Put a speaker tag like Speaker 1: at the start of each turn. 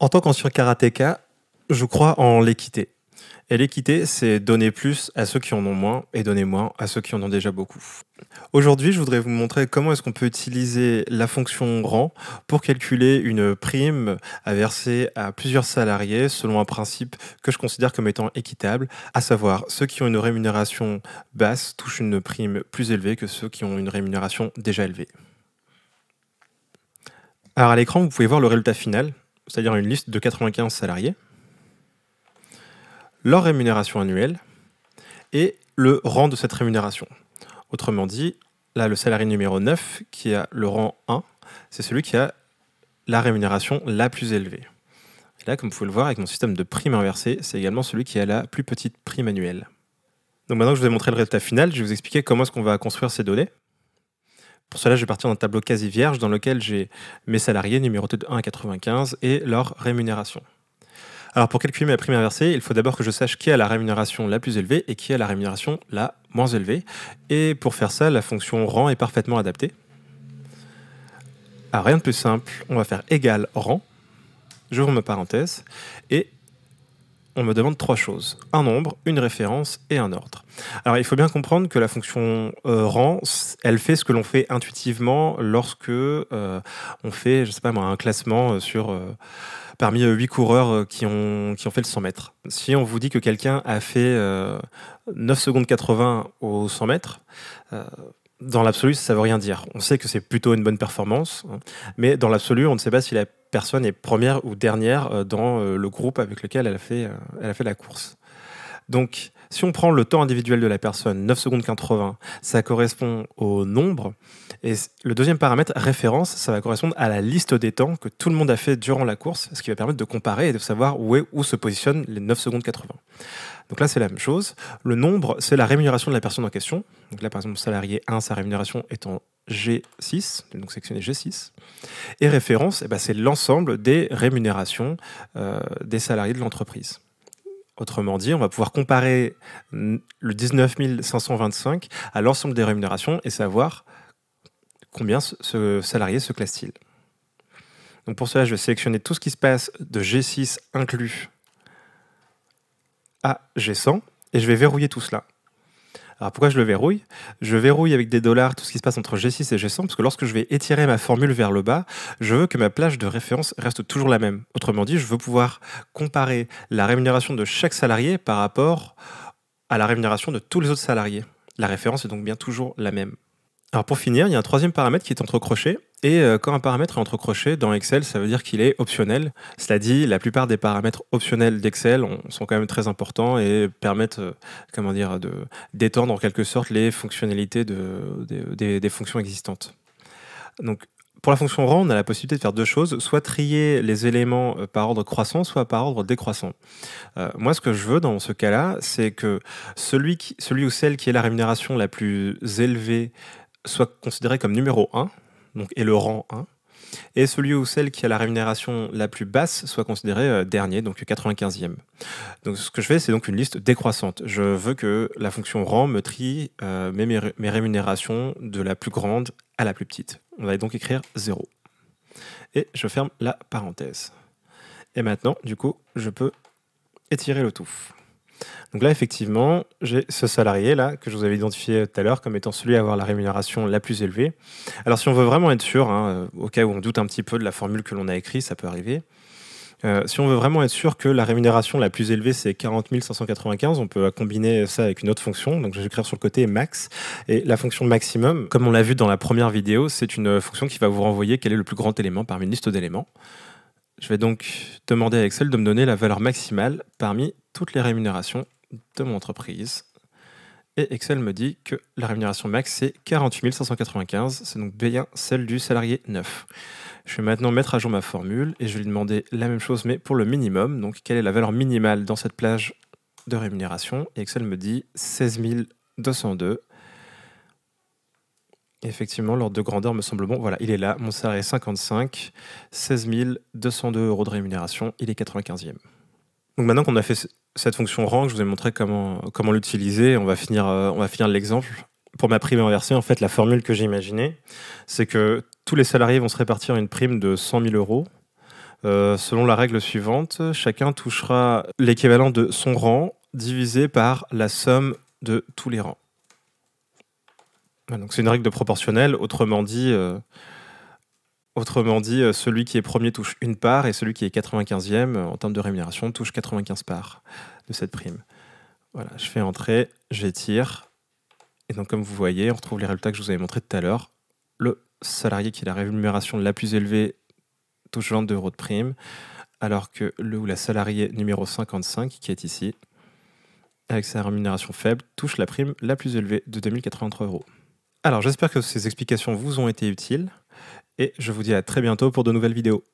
Speaker 1: En tant qu'ancien karatéka, je crois en l'équité. Et l'équité, c'est donner plus à ceux qui en ont moins et donner moins à ceux qui en ont déjà beaucoup. Aujourd'hui, je voudrais vous montrer comment est-ce qu'on peut utiliser la fonction rang pour calculer une prime à verser à plusieurs salariés selon un principe que je considère comme étant équitable, à savoir ceux qui ont une rémunération basse touchent une prime plus élevée que ceux qui ont une rémunération déjà élevée. Alors à l'écran, vous pouvez voir le résultat final c'est-à-dire une liste de 95 salariés, leur rémunération annuelle et le rang de cette rémunération. Autrement dit, là, le salarié numéro 9, qui a le rang 1, c'est celui qui a la rémunération la plus élevée. Et là, comme vous pouvez le voir, avec mon système de prime inversée, c'est également celui qui a la plus petite prime annuelle. Donc maintenant que je vous ai montré le résultat final, je vais vous expliquer comment est-ce qu'on va construire ces données. Pour cela, je vais partir d'un tableau quasi vierge dans lequel j'ai mes salariés numérotés de 1 à 95 et leur rémunération. Alors pour calculer ma première versée, il faut d'abord que je sache qui a la rémunération la plus élevée et qui a la rémunération la moins élevée. Et pour faire ça, la fonction rang est parfaitement adaptée. Alors rien de plus simple, on va faire égal rang, j'ouvre ma parenthèse, et on me demande trois choses. Un nombre, une référence et un ordre. Alors il faut bien comprendre que la fonction rend euh, rang, elle fait ce que l'on fait intuitivement lorsque euh, on fait, je sais pas moi, un classement euh, sur... parmi huit coureurs qui ont, qui ont fait le 100 mètres. Si on vous dit que quelqu'un a fait 9 secondes 80 au 100 mètres, dans l'absolu, ça ne veut rien dire. On sait que c'est plutôt une bonne performance, hein. mais dans l'absolu, on ne sait pas s'il a personne est première ou dernière euh, dans euh, le groupe avec lequel elle a fait, euh, elle a fait la course. Donc, si on prend le temps individuel de la personne, 9 secondes 80, ça correspond au nombre. Et le deuxième paramètre, référence, ça va correspondre à la liste des temps que tout le monde a fait durant la course, ce qui va permettre de comparer et de savoir où, est, où se positionnent les 9 secondes 80. Donc là, c'est la même chose. Le nombre, c'est la rémunération de la personne en question. Donc là, par exemple, salarié 1, sa rémunération est en G6, donc sélectionner G6. Et référence, eh ben, c'est l'ensemble des rémunérations euh, des salariés de l'entreprise. Autrement dit, on va pouvoir comparer le 19 525 à l'ensemble des rémunérations et savoir combien ce salarié se classe-t-il. Donc pour cela, je vais sélectionner tout ce qui se passe de G6 inclus à G100 et je vais verrouiller tout cela. Alors pourquoi je le verrouille Je verrouille avec des dollars tout ce qui se passe entre G6 et G100, parce que lorsque je vais étirer ma formule vers le bas, je veux que ma plage de référence reste toujours la même. Autrement dit, je veux pouvoir comparer la rémunération de chaque salarié par rapport à la rémunération de tous les autres salariés. La référence est donc bien toujours la même. Alors pour finir, il y a un troisième paramètre qui est entrecroché. Et euh, quand un paramètre est entre crochets dans Excel, ça veut dire qu'il est optionnel. Cela dit, la plupart des paramètres optionnels d'Excel sont quand même très importants et permettent euh, comment dire, de, d'étendre en quelque sorte les fonctionnalités des, fonctions existantes. Donc, pour la fonction rang, on a la possibilité de faire deux choses, soit trier les éléments euh, par ordre croissant, soit par ordre décroissant. moi, ce que je veux dans ce cas-là, c'est que celui, qui, celui ou celle qui est la rémunération la plus élevée soit considéré comme numéro 1, et le rang 1, et celui ou celle qui a la rémunération la plus basse soit considéré euh, dernier, donc 95e. Donc ce que je fais, c'est donc une liste décroissante. Je veux que la fonction rang me trie euh, mes, mes rémunérations de la plus grande à la plus petite. On va donc écrire 0. Et je ferme la parenthèse. Et maintenant, du coup, je peux étirer le tout. Donc là, effectivement, j'ai ce salarié-là que je vous avais identifié tout à l'heure comme étant celui à avoir la rémunération la plus élevée. Alors si on veut vraiment être sûr, hein, au cas où on doute un petit peu de la formule que l'on a écrite, ça peut arriver. Euh, si on veut vraiment être sûr que la rémunération la plus élevée, c'est 40 595, on peut combiner ça avec une autre fonction. Donc, je vais écrire sur le côté max. Et la fonction maximum, comme on l'a vu dans la première vidéo, c'est une fonction qui va vous renvoyer quel est le plus grand élément parmi une liste d'éléments. Je vais donc demander à Excel de me donner la valeur maximale parmi toutes les rémunérations de mon entreprise. Et Excel me dit que la rémunération max, c'est 48 595. C'est donc bien celle du salarié neuf. Je vais maintenant mettre à jour ma formule et je vais lui demander la même chose, mais pour le minimum. Donc, quelle est la valeur minimale dans cette plage de rémunération Et Excel me dit 16 202. Effectivement, l'ordre de grandeur me semble bon. Voilà, il est là. Mon salaire est 55, 16 202 euros de rémunération. Il est 95e. Donc maintenant qu'on a fait cette fonction rang, je vous ai montré comment, comment l'utiliser. On va finir, euh, finir l'exemple. Pour ma prime inversée, en fait, la formule que j'ai imaginée, c'est que tous les salariés vont se répartir une prime de 100 000 euros. Euh, selon la règle suivante, chacun touchera l'équivalent de son rang divisé par la somme de tous les rangs c'est une règle de proportionnelle, autrement dit, euh, autrement dit, euh, celui qui est premier touche une part et celui qui est 95e euh, en termes de rémunération touche 95 parts de cette prime. Voilà, je fais entrer, j'étire. Et donc comme vous voyez, on retrouve les résultats que je vous avais montrés tout à l'heure. Le salarié qui a la rémunération la plus élevée touche 22 euros de prime, alors que le ou la salariée numéro 55, qui est ici, avec sa rémunération faible, touche la prime la plus élevée de 2083 euros. Alors j'espère que ces explications vous ont été utiles et je vous dis à très bientôt pour de nouvelles vidéos.